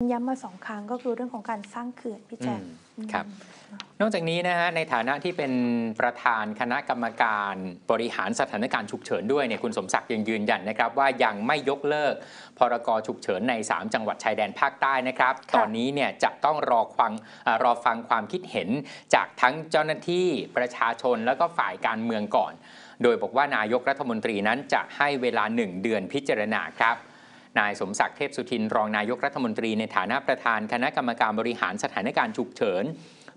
ย้ำมาสองครั้งก็คือเรื่องของการสร้างเขื่อนพี่แจ๊คครับ นอกจากนี้นะฮะในฐานะที่เป็นประธานคณะกรรมการ บริหารสถานการณ์ฉุกเฉินด้วยเนี่ยคุณสมศักดิ์ยังยืนยันนะครับ ว่ายังไม่ยกเลิกพรกฉุกเฉินใน 3 จังหวัดชายแดนภาคใต้นะครับ ตอนนี้เนี่ยจะต้องรอฟังรอฟังความคิดเห็น จากทั้งเจ้าหน้าที่ประชาชนแล้วก็ฝ่ายการเมืองก่อน โดยบอกว่านายกรัฐมนตรีนั้นจะให้เวลา 1 เดือนพิจารณาครับนายสมศักดิ์เทพสุทิน รองนายกรัฐมนตรีในฐานะประธานคณะกรรมการบริหารสถานการณ์ฉุกเฉิน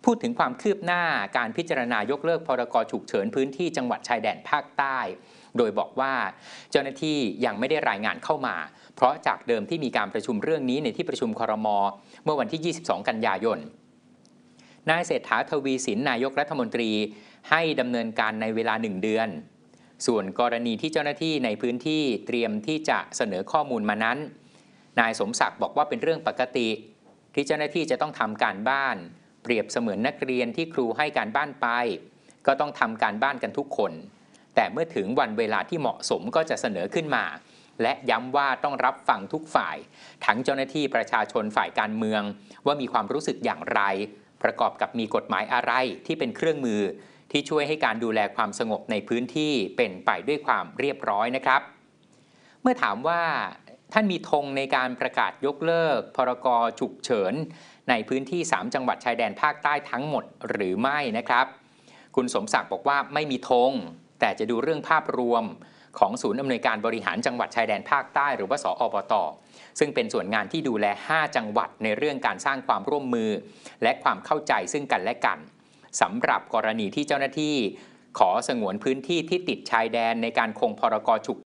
พูดถึงความคืบหน้าการพิจารณายกเลิกพรกฉุกเฉินพื้นที่จังหวัดชายแดนภาคใต้ โดยบอกว่าเจ้าหน้าที่ยังไม่ได้รายงานเข้ามา เพราะจากเดิมที่มีการประชุมเรื่องนี้ในที่ประชุมคอรมอเมื่อวันที่ 22 กันยายนนายเศรษฐาทวีสินนายกรัฐมนตรีให้ดำเนินการในเวลาหนึ่งเดือนส่วนกรณีที่เจ้าหน้าที่ในพื้นที่เตรียมที่จะเสนอข้อมูลมานั้น นายสมศักดิ์บอกว่าเป็นเรื่องปกติ ที่เจ้าหน้าที่จะต้องทำการบ้าน เปรียบเสมือนนักเรียนที่ครูให้การบ้านไป ก็ต้องทำการบ้านกันทุกคน แต่เมื่อถึงวันเวลาที่เหมาะสมก็จะเสนอขึ้นมา และย้ำว่าต้องรับฟังทุกฝ่ายทั้งเจ้าหน้าที่ประชาชนฝ่ายการเมือง ว่ามีความรู้สึกอย่างไร ประกอบกับมีกฎหมายอะไรที่เป็นเครื่องมือที่ช่วยให้การดูแลความสงบในพื้นที่เป็นไปด้วยความเรียบร้อยนะครับ เมื่อถามว่าท่านมีธงในการประกาศยกเลิกพรกฉุกเฉินในพื้นที่ 3 จังหวัดชายแดนภาคใต้ทั้งหมดหรือไม่นะครับ คุณสมศักดิ์บอกว่าไม่มีธงแต่จะดูเรื่องภาพรวมของศูนย์อำนวยการบริหารจังหวัดชายแดนภาคใต้หรือว่าสอปตซึ่งเป็นส่วนงานที่ดูแล 5 จังหวัดในเรื่องการสร้างความร่วมมือและความเข้าใจซึ่งกันและกันสำหรับกรณีที่เจ้าหน้าที่ ขอสงวนพื้นที่ที่ติดชายแดนในการคงพรกฉุก